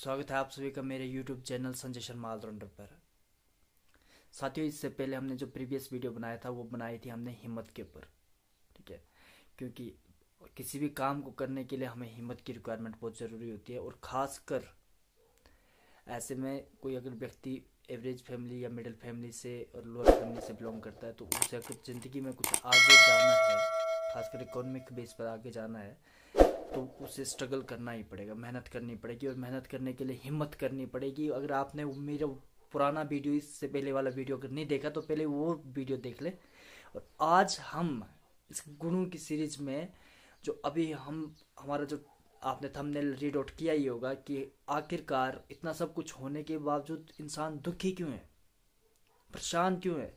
स्वागत है आप सभी का मेरे YouTube channel Sanjay Sharma allrounder पर साथियों इससे पहले हमने जो प्रीवियस वीडियो बनाया था वो बनाई थी हमने हिम्मत के ऊपर ठीक है क्योंकि किसी भी काम को करने के लिए हमें हिम्मत की रिक्वायरमेंट बहुत ज़रूरी होती है और ख़ासकर ऐसे में कोई अगर व्यक्ति एवरेज फैमिली या मिडिल फैमिली से और लोअर फैमिली से बिलोंग करता है तो उसे अगर ज़िंदगी में कुछ आगे जाना है खासकर इकोनॉमिक बेस पर आगे जाना है तो उसे स्ट्रगल करना ही पड़ेगा मेहनत करनी पड़ेगी और मेहनत करने के लिए हिम्मत करनी पड़ेगी अगर आपने मेरा पुराना वीडियो इससे पहले वाला वीडियो अगर नहीं देखा तो पहले वो वीडियो देख ले और आज हम इस गुणों की सीरीज में जो अभी हम हमारा जो आपने थंबनेल रीड आउट किया ही होगा कि आखिरकार इतना सब कुछ होने के बावजूद इंसान दुखी क्यों है परेशान क्यों है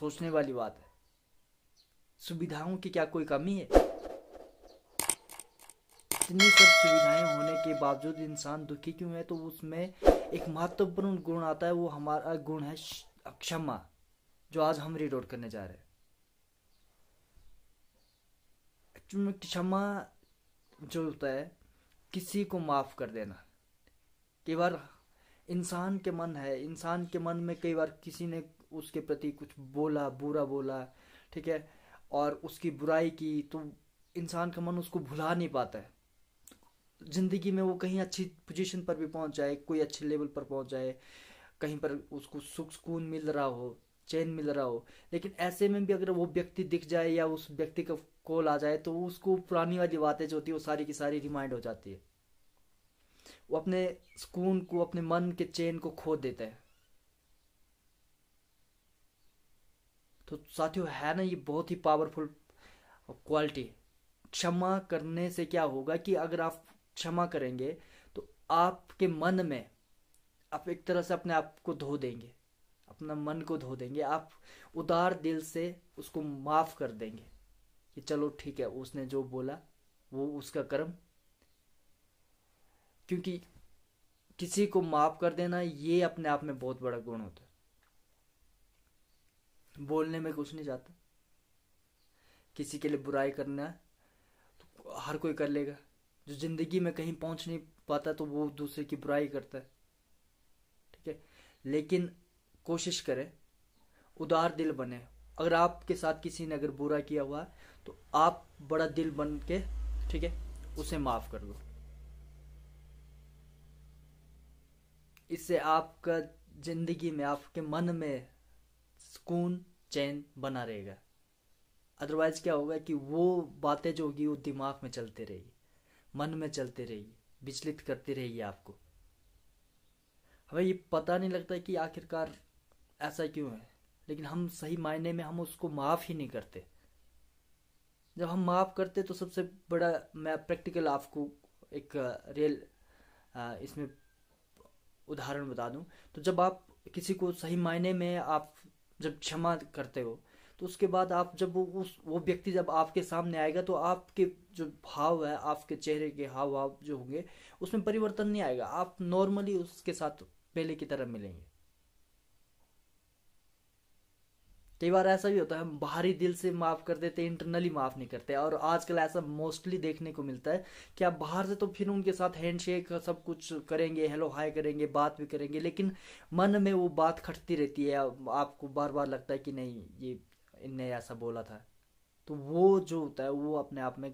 सोचने वाली बात है सुविधाओं की क्या कोई कमी है इतनी सब सुविधाएं होने के बावजूद इंसान दुखी क्यों है तो उसमें एक महत्वपूर्ण गुण आता है वो हमारा गुण है क्षमा जो आज हम रिडोड करने जा रहे हैं क्षमा जो होता है किसी को माफ़ कर देना कई बार इंसान के मन है इंसान के मन में कई बार किसी ने उसके प्रति कुछ बोला बुरा बोला ठीक है और उसकी बुराई की तो इंसान का मन उसको भुला नहीं पाता है ज़िंदगी में वो कहीं अच्छी पोजीशन पर भी पहुंच जाए कोई अच्छे लेवल पर पहुंच जाए कहीं पर उसको सुख सुकून मिल रहा हो चैन मिल रहा हो लेकिन ऐसे में भी अगर वो व्यक्ति दिख जाए या उस व्यक्ति का कॉल आ जाए तो उसको पुरानी वाली बातें जो होती है वो सारी की सारी रिमाइंड हो जाती है वो अपने सुकून को अपने मन के चैन को खो देता है तो साथियों है ना ये बहुत ही पावरफुल क्वालिटी क्षमा करने से क्या होगा कि अगर आप क्षमा करेंगे तो आपके मन में आप एक तरह से अपने आप को धो देंगे अपना मन को धो देंगे आप उदार दिल से उसको माफ़ कर देंगे कि चलो ठीक है उसने जो बोला वो उसका कर्म क्योंकि किसी को माफ़ कर देना ये अपने आप में बहुत बड़ा गुण होता है बोलने में कुछ नहीं जाता किसी के लिए बुराई करना तो हर कोई कर लेगा जो ज़िंदगी में कहीं पहुंच नहीं पाता तो वो दूसरे की बुराई करता है ठीक है लेकिन कोशिश करें उदार दिल बने अगर आपके साथ किसी ने अगर बुरा किया हुआ है तो आप बड़ा दिल बन के ठीक है उसे माफ़ कर दो इससे आपका ज़िंदगी में आपके मन में सुकून चैन बना रहेगा अदरवाइज़ क्या होगा कि वो बातें जो होगी वो दिमाग में चलते रहेगी मन में चलते रहिए विचलित करते रहिए आपको हमें ये पता नहीं लगता कि आखिरकार ऐसा क्यों है लेकिन हम सही मायने में हम उसको माफ़ ही नहीं करते जब हम माफ़ करते तो सबसे बड़ा मैं प्रैक्टिकल आपको एक रियल इसमें उदाहरण बता दूं तो जब आप किसी को सही मायने में आप जब क्षमा करते हो तो उसके बाद आप जब वो उस वो व्यक्ति जब आपके सामने आएगा तो आपके जो भाव है आपके चेहरे के हाव भाव जो होंगे उसमें परिवर्तन नहीं आएगा आप नॉर्मली उसके साथ पहले की तरह मिलेंगे कई बार ऐसा भी होता है हम बाहरी दिल से माफ़ कर देते हैं इंटरनली माफ़ नहीं करते और आजकल ऐसा मोस्टली देखने को मिलता है कि आप बाहर से तो फिर उनके साथ हैंडशेक सब कुछ करेंगे हेलो हाय करेंगे बात भी करेंगे लेकिन मन में वो बात खटती रहती है आपको बार बार लगता है कि नहीं ये इनने ऐसा बोला था तो वो जो होता है वो अपने आप में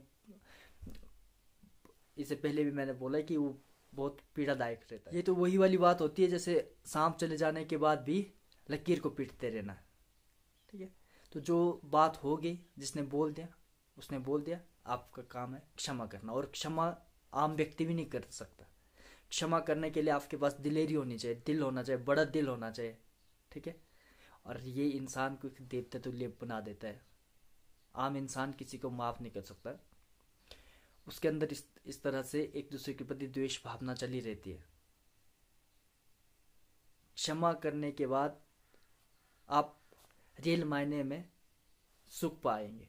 इससे पहले भी मैंने बोला कि वो बहुत पीड़ादायक रहता है ये तो वही वाली बात होती है जैसे सांप चले जाने के बाद भी लकीर को पीटते रहना ठीक है तो जो बात हो गई जिसने बोल दिया उसने बोल दिया आपका काम है क्षमा करना और क्षमा आम व्यक्ति भी नहीं कर सकता क्षमा करने के लिए आपके पास दिलेरी होनी चाहिए दिल होना चाहिए बड़ा दिल होना चाहिए ठीक है और ये इंसान को देवता तुल्य बना देता है आम इंसान किसी को माफ़ नहीं कर सकता उसके अंदर इस इस तरह से एक दूसरे के प्रति द्वेष भावना चली रहती है क्षमा करने के बाद आप रियल मायने में सुख पाएंगे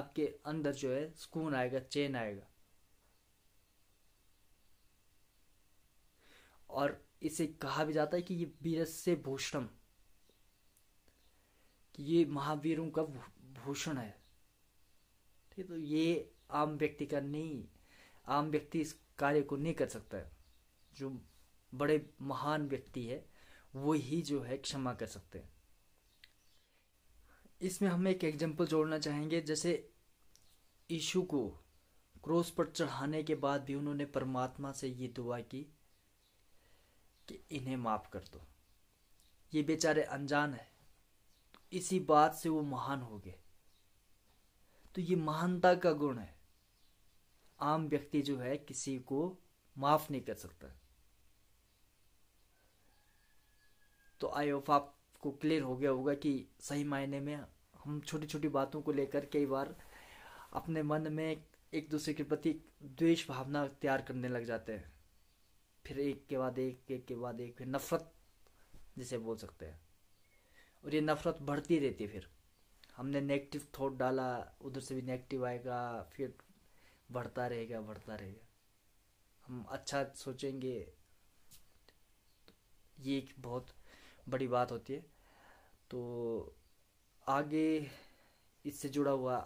आपके अंदर जो है सुकून आएगा चैन आएगा और इसे कहा भी जाता है कि ये वीरस से भूषणम कि ये महावीरों का भूषण है ठीक तो ये आम व्यक्ति का नहीं आम व्यक्ति इस कार्य को नहीं कर सकता है जो बड़े महान व्यक्ति है वो ही जो है क्षमा कर सकते हैं इसमें हम एक एग्जाम्पल जोड़ना चाहेंगे जैसे यीशु को क्रोस पर चढ़ाने के बाद भी उन्होंने परमात्मा से ये दुआ की कि इन्हें माफ़ कर दो ये बेचारे अनजान है इसी बात से वो महान हो गए तो ये महानता का गुण है आम व्यक्ति जो है किसी को माफ नहीं कर सकता तो आई होप आपको क्लियर हो गया होगा कि सही मायने में हम छोटी छोटी बातों को लेकर कई बार अपने मन में एक दूसरे के प्रति द्वेष भावना तैयार करने लग जाते हैं फिर एक के बाद एक एक के बाद एक फिर नफरत जिसे बोल सकते हैं और ये नफ़रत बढ़ती रहती है फिर हमने नेगेटिव थॉट डाला उधर से भी नेगेटिव आएगा फिर बढ़ता रहेगा बढ़ता रहेगा हम अच्छा सोचेंगे ये एक बहुत बड़ी बात होती है तो आगे इससे जुड़ा हुआ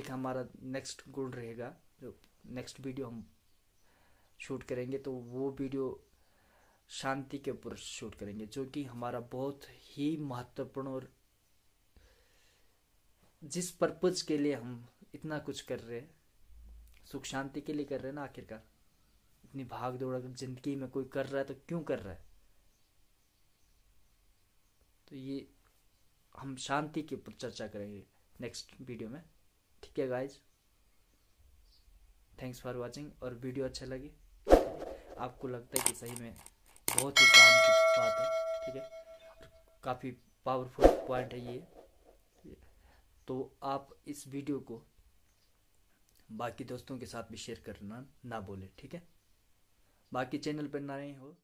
एक हमारा नेक्स्ट गोल रहेगा जो नेक्स्ट वीडियो हम शूट करेंगे तो वो वीडियो शांति के ऊपर शूट करेंगे जो कि हमारा बहुत ही महत्वपूर्ण और जिस पर्पज के लिए हम इतना कुछ कर रहे हैं सुख शांति के लिए कर रहे हैं ना आखिरकार इतनी भाग दौड़ अगर जिंदगी में कोई कर रहा है तो क्यों कर रहा है तो ये हम शांति के ऊपर चर्चा करेंगे नेक्स्ट वीडियो में ठीक है गाइज थैंक्स फॉर वाचिंग और वीडियो अच्छा लगे आपको लगता है कि सही में बहुत ही काम की बात है ठीक है काफ़ी पावरफुल पॉइंट है ये तो आप इस वीडियो को बाकी दोस्तों के साथ भी शेयर करना ना बोले ठीक है बाकी चैनल पर ना रहे हो